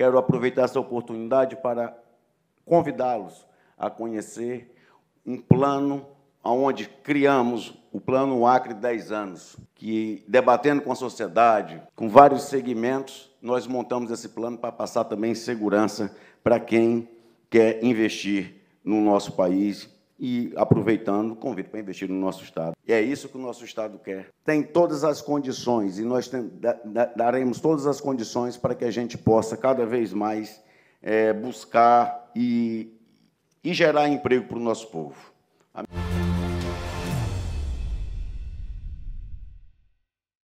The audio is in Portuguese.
Quero aproveitar essa oportunidade para convidá-los a conhecer um plano onde criamos o Plano Acre 10 anos, que debatendo com a sociedade, com vários segmentos, nós montamos esse plano para passar também segurança para quem quer investir no nosso país e aproveitando, convido para investir no nosso Estado. E é isso que o nosso Estado quer. Tem todas as condições e nós tem, da, da, daremos todas as condições para que a gente possa cada vez mais é, buscar e, e gerar emprego para o nosso povo. Amém.